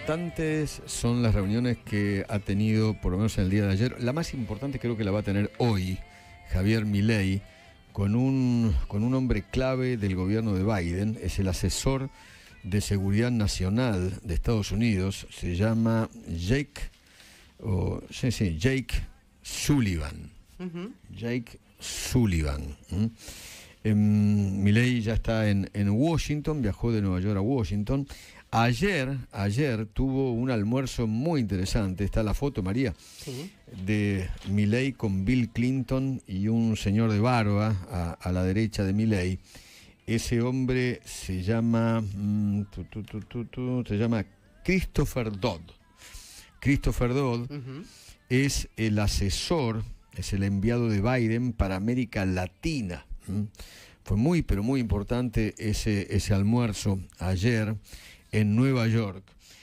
importantes son las reuniones que ha tenido, por lo menos en el día de ayer. La más importante creo que la va a tener hoy Javier Milei con un, con un hombre clave del gobierno de Biden. Es el asesor de seguridad nacional de Estados Unidos. Se llama Jake, o, Jake Sullivan. Jake Sullivan. Eh, Milei ya está en, Washington, viajó de Nueva York a Washington. Ayer, ayer tuvo un almuerzo muy interesante. Está la foto, María, de Milei con Bill Clinton y un señor de barba a, la derecha de Milei. Ese hombre se llama, mm, se llama Christopher Dodd. Christopher Dodd es el asesor, es el enviado de Biden para América Latina Mm. Fue muy, pero muy importante ese, ese almuerzo ayer en Nueva York.